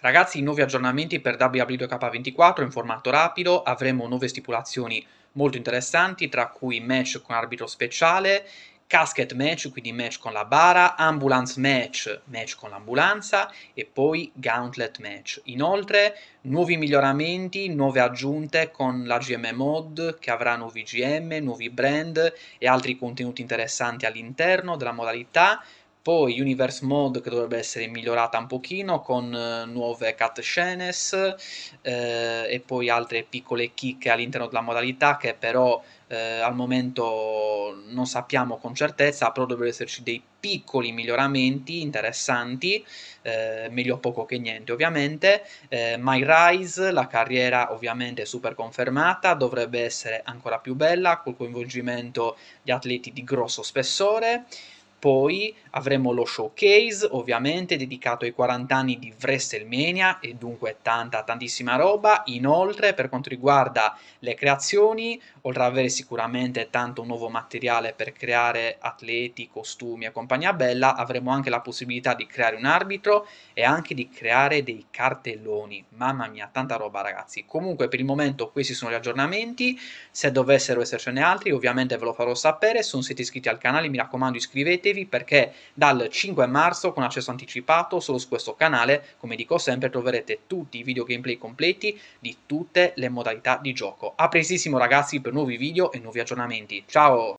Ragazzi, nuovi aggiornamenti per WW2K24 in formato rapido, avremo nuove stipulazioni molto interessanti, tra cui match con arbitro speciale, casket match, quindi match con la bara, ambulance match, match con l'ambulanza e poi gauntlet match. Inoltre, nuovi miglioramenti, nuove aggiunte con la GM Mod che avrà nuovi GM, nuovi brand e altri contenuti interessanti all'interno della modalità poi Universe Mode che dovrebbe essere migliorata un pochino con eh, nuove cut scenes eh, e poi altre piccole chicche all'interno della modalità che però eh, al momento non sappiamo con certezza, però dovrebbero esserci dei piccoli miglioramenti interessanti, eh, meglio poco che niente ovviamente. Eh, My Rise, la carriera ovviamente super confermata, dovrebbe essere ancora più bella col coinvolgimento di atleti di grosso spessore. Poi avremo lo showcase, ovviamente, dedicato ai 40 anni di WrestleMania e dunque tanta, tantissima roba. Inoltre, per quanto riguarda le creazioni, oltre ad avere sicuramente tanto nuovo materiale per creare atleti, costumi e compagnia bella, avremo anche la possibilità di creare un arbitro e anche di creare dei cartelloni. Mamma mia, tanta roba, ragazzi. Comunque, per il momento, questi sono gli aggiornamenti. Se dovessero essercene altri, ovviamente ve lo farò sapere. Se non siete iscritti al canale, mi raccomando, iscrivetevi perdetevi perché dal 5 marzo con accesso anticipato solo su questo canale, come dico sempre, troverete tutti i video gameplay completi di tutte le modalità di gioco. A prestissimo ragazzi per nuovi video e nuovi aggiornamenti. Ciao!